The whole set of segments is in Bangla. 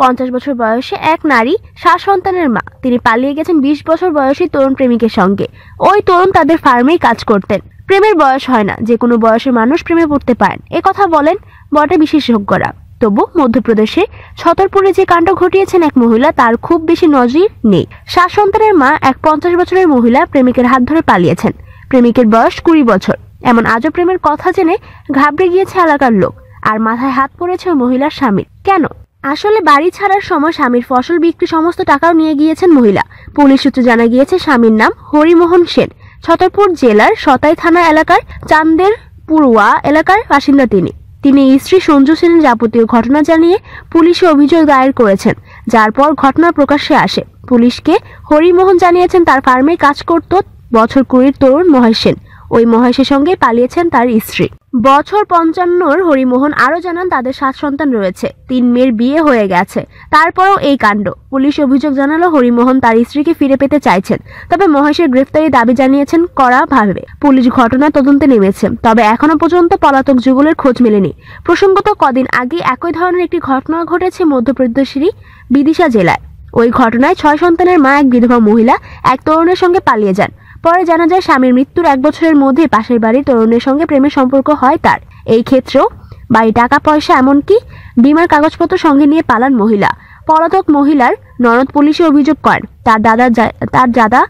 পঞ্চাশ বছর বয়সে এক নারী সাত সন্তানের মা তিনি পালিয়ে গেছেন বিশ বছর বয়সী তরুণ প্রেমিকের সঙ্গে ওই তরুণ তাদের ফার্মেই কাজ করতেন প্রেমের বয়স হয় না যে কোনো বয়সের মানুষ প্রেমে পড়তে পারেন এ কথা বলেন বটে বিশেষজ্ঞরা তবু মধ্যপ্রদেশে ছতরপুরে যে কাণ্ড ঘটিয়েছেন এক মহিলা তার খুব বেশি নজির নেই সাত সন্তানের মা এক পঞ্চাশ বছরের মহিলা প্রেমিকের হাত ধরে পালিয়েছেন প্রেমিকের বয়স কুড়ি বছর এমন আজও প্রেমের কথা জেনে ঘাবড়ে গিয়েছে এলাকার লোক আর মাথায় হাত পড়েছে মহিলার স্বামীর কেন আসলে বাড়ি ছাড়ার সময় স্বামীর ফসল বিক্রি সমস্ত টাকাও নিয়ে গিয়েছেন মহিলা পুলিশ সূত্রে জানা গিয়েছে স্বামীর নাম হরিমোহন সেন ছতরপুর জেলার সতাই থানা এলাকার চান্দের পুরুয়া এলাকার বাসিন্দা তিনি তিনি স্ত্রী সঞ্জু সেনের যাবতীয় ঘটনা জানিয়ে পুলিশে অভিযোগ দায়ের করেছেন যার পর ঘটনা প্রকাশ্যে আসে পুলিশকে হরিমোহন জানিয়েছেন তার ফার্মে কাজ করত বছর কুড়ির তরুণ মহেশ সেন ওই মহেশের সঙ্গে পালিয়েছেন তার স্ত্রী বছর পঞ্চান্নর হরিমোহন আরও জানান তাদের সাত সন্তান রয়েছে তিন মেয়ের বিয়ে হয়ে গেছে তারপরও এই কাণ্ড পুলিশ অভিযোগ জানালো হরিমোহন তার স্ত্রীকে ফিরে পেতে চাইছেন তবে মহেশের গ্রেফতারি দাবি জানিয়েছেন করা ভাবে পুলিশ ঘটনা তদন্তে নেমেছে তবে এখনো পর্যন্ত পলাতক যুগলের খোঁজ মেলেনি প্রসঙ্গত কদিন আগে একই ধরনের একটি ঘটনা ঘটেছে মধ্যপ্রদেশেরই বিদিশা জেলায় ওই ঘটনায় ছয় সন্তানের মা এক বিধবা মহিলা এক তরুণের সঙ্গে পালিয়ে যান পরে জানা যায় স্বামীর মৃত্যুর এক বছরের মধ্যে পাশের বাড়ির তরুণের সঙ্গে প্রেমের সম্পর্ক হয় তার এই ক্ষেত্রেও বাড়ি টাকা পয়সা এমনকি বিমার কাগজপত্র সঙ্গে নিয়ে পালান মহিলা পলাতক মহিলার ননদ পুলিশে অভিযোগ করেন তার দাদা তার দাদা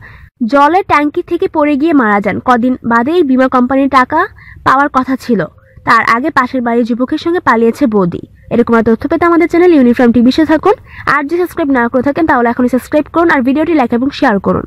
জলের ট্যাঙ্কি থেকে পড়ে গিয়ে মারা যান কদিন বাদেই বিমা কোম্পানির টাকা পাওয়ার কথা ছিল তার আগে পাশের বাড়ির যুবকের সঙ্গে পালিয়েছে বৌদি এরকম আর তথ্য পেতে আমাদের চ্যানেল ইউনিফর্ম টিভিতে থাকুন আর যদি সাবস্ক্রাইব না করে থাকেন তাহলে এখনই সাবস্ক্রাইব করুন আর ভিডিওটি লাইক এবং শেয়ার করুন